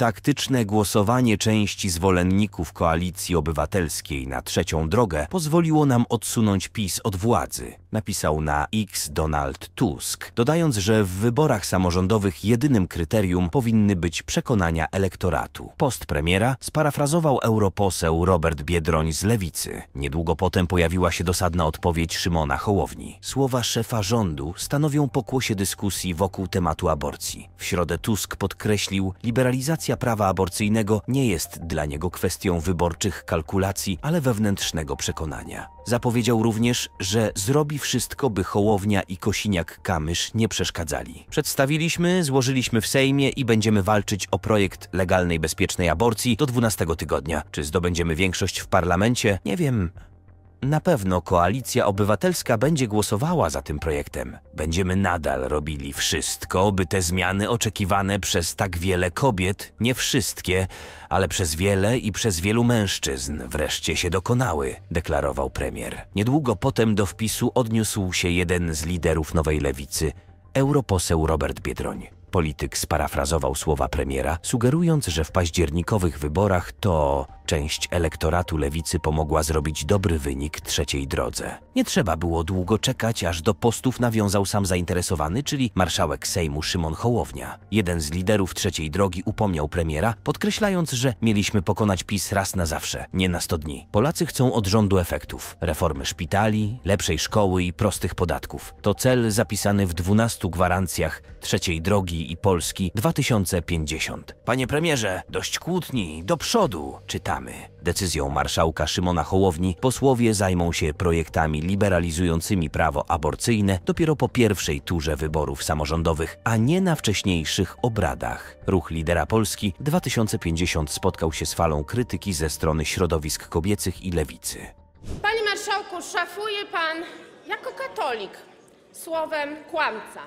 Taktyczne głosowanie części zwolenników Koalicji Obywatelskiej na trzecią drogę pozwoliło nam odsunąć PiS od władzy, napisał na X Donald Tusk, dodając, że w wyborach samorządowych jedynym kryterium powinny być przekonania elektoratu. Post premiera sparafrazował europoseł Robert Biedroń z Lewicy. Niedługo potem pojawiła się dosadna odpowiedź Szymona Hołowni. Słowa szefa rządu stanowią pokłosie dyskusji wokół tematu aborcji. W środę Tusk podkreślił, liberalizację nowelizacja prawa aborcyjnego nie jest dla niego kwestią wyborczych kalkulacji, ale wewnętrznego przekonania. Zapowiedział również, że zrobi wszystko, by Hołownia i Kosiniak-Kamysz nie przeszkadzali. Przedstawiliśmy, złożyliśmy w Sejmie i będziemy walczyć o projekt legalnej, bezpiecznej aborcji do 12 tygodnia. Czy zdobędziemy większość w parlamencie? Nie wiem, na pewno koalicja obywatelska będzie głosowała za tym projektem. Będziemy nadal robili wszystko, by te zmiany oczekiwane przez tak wiele kobiet, nie wszystkie, ale przez wiele i przez wielu mężczyzn wreszcie się dokonały, deklarował premier. Niedługo potem do wpisu odniósł się jeden z liderów nowej lewicy, europoseł Robert Biedroń. Polityk sparafrazował słowa premiera, sugerując, że w październikowych wyborach to Część elektoratu lewicy pomogła zrobić dobry wynik trzeciej drodze. Nie trzeba było długo czekać, aż do postów nawiązał sam zainteresowany, czyli marszałek Sejmu Szymon Hołownia. Jeden z liderów trzeciej drogi upomniał premiera, podkreślając, że mieliśmy pokonać PiS raz na zawsze, nie na sto dni. Polacy chcą od rządu efektów, reformy szpitali, lepszej szkoły i prostych podatków. To cel zapisany w 12 gwarancjach trzeciej drogi i Polski 2050. Panie premierze, dość kłótni, do przodu, czytamy programy. Decyzją marszałka Szymona Hołowni posłowie zajmą się projektami liberalizującymi prawo aborcyjne dopiero po pierwszej turze wyborów samorządowych, a nie na wcześniejszych obradach. Ruch lidera Polski 2050 spotkał się z falą krytyki ze strony środowisk kobiecych i lewicy. Panie marszałku, szafuje pan jako katolik słowem kłamca.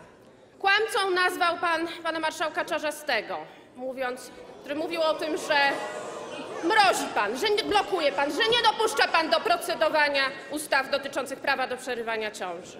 Kłamcą nazwał pan pana marszałka Czarzastego, mówiąc, który mówił o tym, że mrozi pan, że blokuje pan, że nie dopuszcza pan do procedowania ustaw dotyczących prawa do przerywania ciąży.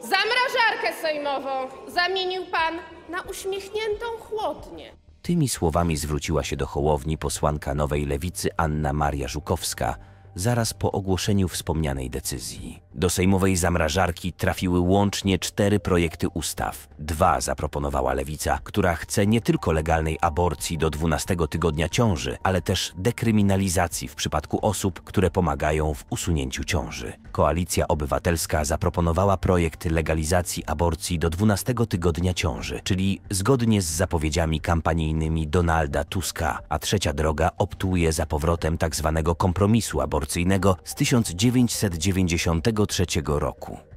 Zamrażarkę sejmową zamienił pan na uśmiechniętą chłodnię. Tymi słowami zwróciła się do Hołowni posłanka Nowej Lewicy Anna Maria Żukowska, zaraz po ogłoszeniu wspomnianej decyzji. Do sejmowej zamrażarki trafiły łącznie cztery projekty ustaw. Dwa zaproponowała lewica, która chce nie tylko legalnej aborcji do 12 tygodnia ciąży, ale też dekryminalizacji w przypadku osób, które pomagają w usunięciu ciąży. Koalicja Obywatelska zaproponowała projekt legalizacji aborcji do 12 tygodnia ciąży, czyli zgodnie z zapowiedziami kampanijnymi Donalda Tuska, a trzecia droga optuje za powrotem tzw. Tak kompromisu aborcyjnego z 1993 roku.